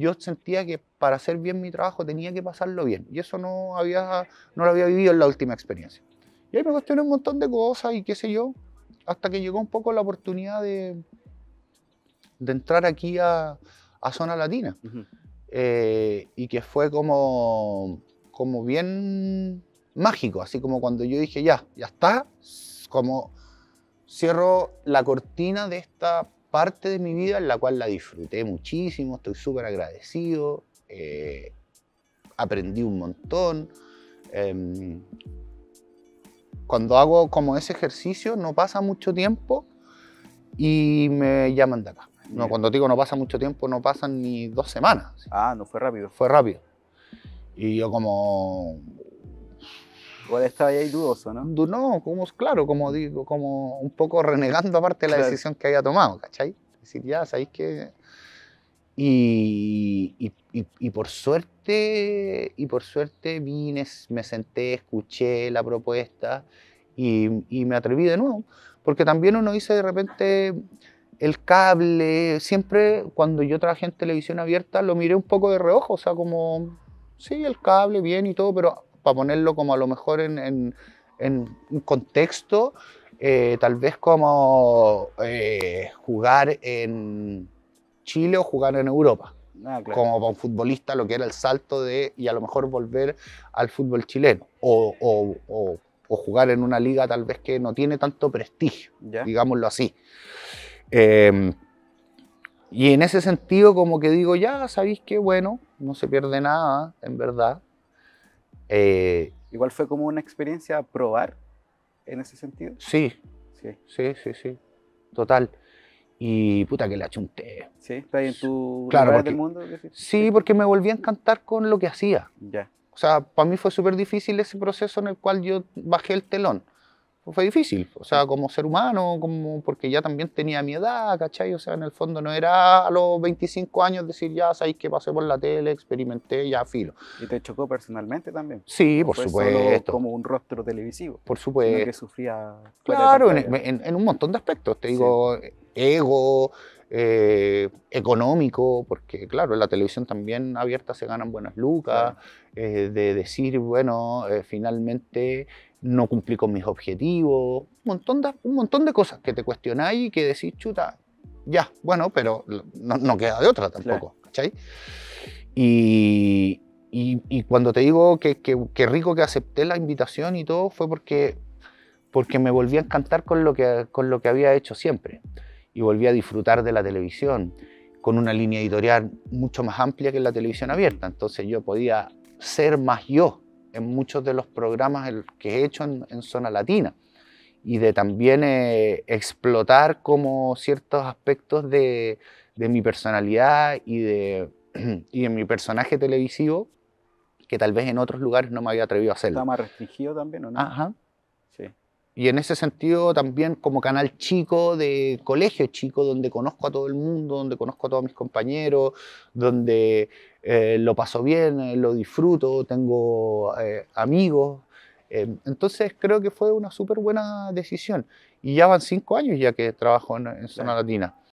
yo sentía que para hacer bien mi trabajo tenía que pasarlo bien. Y eso no, había, no lo había vivido en la última experiencia. Y ahí me cuestioné un montón de cosas y qué sé yo, hasta que llegó un poco la oportunidad de, de entrar aquí a, Zona Latina. Eh, y que fue como, como bien mágico, así como cuando yo dije, ya, ya está, como cierro la cortina de esta parte de mi vida en la cual la disfruté muchísimo, estoy súper agradecido, eh, aprendí un montón. Em, cuando hago como ese ejercicio no pasa mucho tiempo y me llaman de acá. No, cuando digo no pasa mucho tiempo, no pasan ni dos semanas. Ah, no fue rápido. Fue rápido. Y yo como, Igual estaba ahí dudoso, ¿no? No, como, claro, como digo, como un poco renegando aparte la decisión que había tomado, ¿cachai? Decir, ya, sabéis que. Y, y, por suerte, y por suerte vine, me senté, escuché la propuesta y me atreví de nuevo. Porque también uno dice de repente, el cable, siempre cuando yo trabajé en televisión abierta lo miré un poco de reojo, o sea, como, sí, el cable, bien y todo, pero para ponerlo como a lo mejor en, un contexto, eh, tal vez como eh, jugar en Chile o jugar en Europa. Ah, como para un futbolista lo que era el salto de y a lo mejor volver al fútbol chileno o, jugar en una liga tal vez que no tiene tanto prestigio, ¿Ya? digámoslo así. Em, y en ese sentido como que digo, ya sabéis que bueno, no se pierde nada, en verdad. Eh, Igual fue como una experiencia probar en ese sentido. Sí, sí, sí, sí, sí. total. Y puta que la chunté. Sí, está ahí en tu claro, del mundo. Sí, porque me volví a encantar con lo que hacía. Ya. O sea, para mí fue súper difícil ese proceso en el cual yo bajé el telón fue difícil, o sea, como ser humano, como porque ya también tenía mi edad, ¿cachai? O sea, en el fondo no era a los 25 años decir, ya sabéis que pasé por la tele, experimenté, ya filo. ¿Y te chocó personalmente también? Sí, por supuesto. como un rostro televisivo. Por supuesto. que sufría. Claro, en, un montón de aspectos, te digo, ego, eh, económico, porque claro, en la televisión también abierta se ganan buenas lucas, eh, de decir, bueno, eh, finalmente no cumplí con mis objetivos, un montón, de, un montón de cosas que te cuestionáis y que decís, chuta, ya, bueno, pero no, queda de otra tampoco, ¿cachai? Y, cuando te digo que, que, rico que acepté la invitación y todo, fue porque, porque me volví a encantar con lo que, con lo que había hecho siempre y volví a disfrutar de la televisión con una línea editorial mucho más amplia que la televisión abierta. Entonces yo podía ser más yo en muchos de los programas que he hecho en, zona latina y de también eh, explotar como ciertos aspectos de, mi personalidad y de, y mi personaje televisivo que tal vez en otros lugares no me había atrevido a hacerlo. ¿Está más restringido también o no? Ajá. Sí. Y en ese sentido también como canal chico de colegio chico, donde conozco a todo el mundo, donde conozco a todos mis compañeros, donde eh, lo paso bien, eh, lo disfruto, tengo eh, amigos. entonces creo que fue una súper buena decisión. Y ya van cinco años ya que trabajo en Zona Latina.